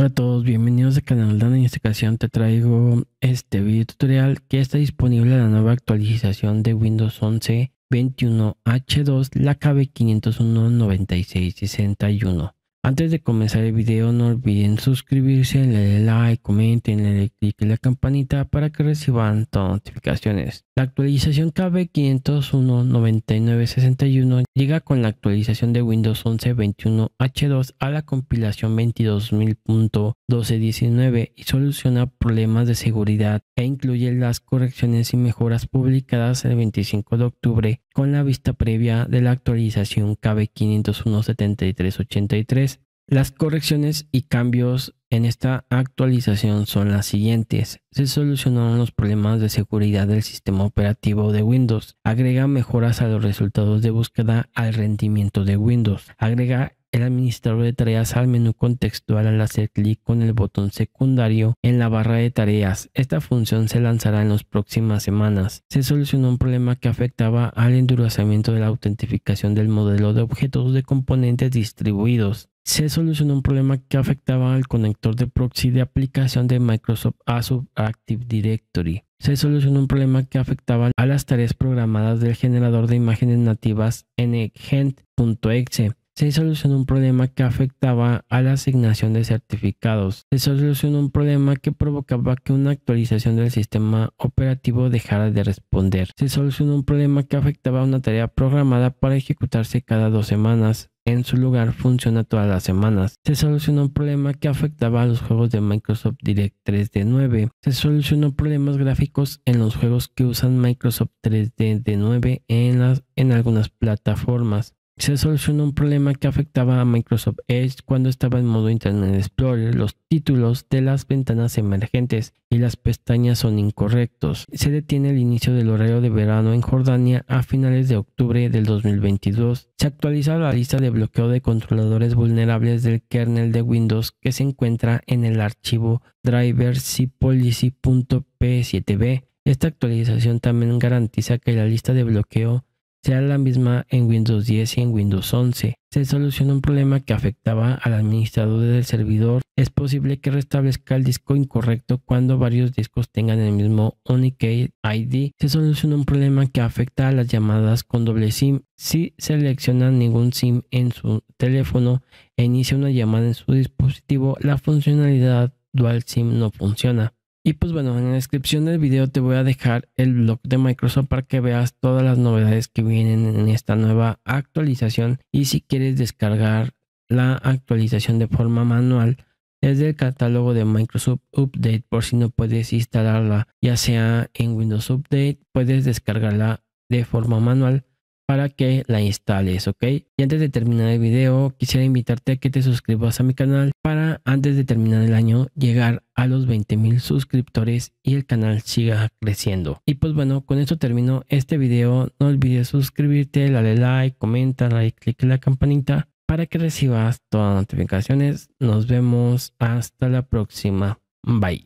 Hola a todos, bienvenidos al canal Dan. En esta ocasión te traigo este video tutorial que está disponible en la nueva actualización de Windows 11 21H2, la KB 501-9661. Antes de comenzar el video no olviden suscribirse, darle like, comenten, darle clic en la campanita para que reciban todas las notificaciones. La actualización KB 501-9961 llega con la actualización de Windows 11 21H2 a la compilación 22.000.1219 y soluciona problemas de seguridad e incluye las correcciones y mejoras publicadas el 25 de octubre con la vista previa de la actualización KB 501-7383 las correcciones y cambios en esta actualización son las siguientes. Se solucionaron los problemas de seguridad del sistema operativo de Windows. Agrega mejoras a los resultados de búsqueda al rendimiento de Windows. Agrega el administrador de tareas al menú contextual al hacer clic con el botón secundario en la barra de tareas. Esta función se lanzará en las próximas semanas. Se solucionó un problema que afectaba al endurecimiento de la autentificación del modelo de objetos de componentes distribuidos se solucionó un problema que afectaba al conector de proxy de aplicación de Microsoft Azure Active Directory. Se solucionó un problema que afectaba a las tareas programadas del generador de imágenes nativas ngent.exe. E. Se solucionó un problema que afectaba a la asignación de certificados. Se solucionó un problema que provocaba que una actualización del sistema operativo dejara de responder. Se solucionó un problema que afectaba a una tarea programada para ejecutarse cada dos semanas en su lugar funciona todas las semanas. Se solucionó un problema que afectaba a los juegos de Microsoft Direct 3D 9. Se solucionó problemas gráficos en los juegos que usan Microsoft 3D 9 en, en algunas plataformas se solucionó un problema que afectaba a Microsoft Edge cuando estaba en modo Internet Explorer. Los títulos de las ventanas emergentes y las pestañas son incorrectos. Se detiene el inicio del horario de verano en Jordania a finales de octubre del 2022. Se actualiza la lista de bloqueo de controladores vulnerables del kernel de Windows que se encuentra en el archivo driversipolicyp 7 b Esta actualización también garantiza que la lista de bloqueo sea la misma en Windows 10 y en Windows 11. Se solucionó un problema que afectaba al administrador del servidor. Es posible que restablezca el disco incorrecto cuando varios discos tengan el mismo Unique ID. Se solucionó un problema que afecta a las llamadas con doble SIM. Si selecciona ningún SIM en su teléfono e inicia una llamada en su dispositivo, la funcionalidad Dual SIM no funciona. Y pues bueno, en la descripción del video te voy a dejar el blog de Microsoft para que veas todas las novedades que vienen en esta nueva actualización. Y si quieres descargar la actualización de forma manual desde el catálogo de Microsoft Update, por si no puedes instalarla, ya sea en Windows Update, puedes descargarla de forma manual para que la instales, ¿ok? Y antes de terminar el video, quisiera invitarte a que te suscribas a mi canal para antes de terminar el año llegar a los 20 mil suscriptores y el canal siga creciendo. Y pues bueno, con esto termino este video. No olvides suscribirte, darle like, comentar y click en la campanita para que recibas todas las notificaciones. Nos vemos hasta la próxima. Bye.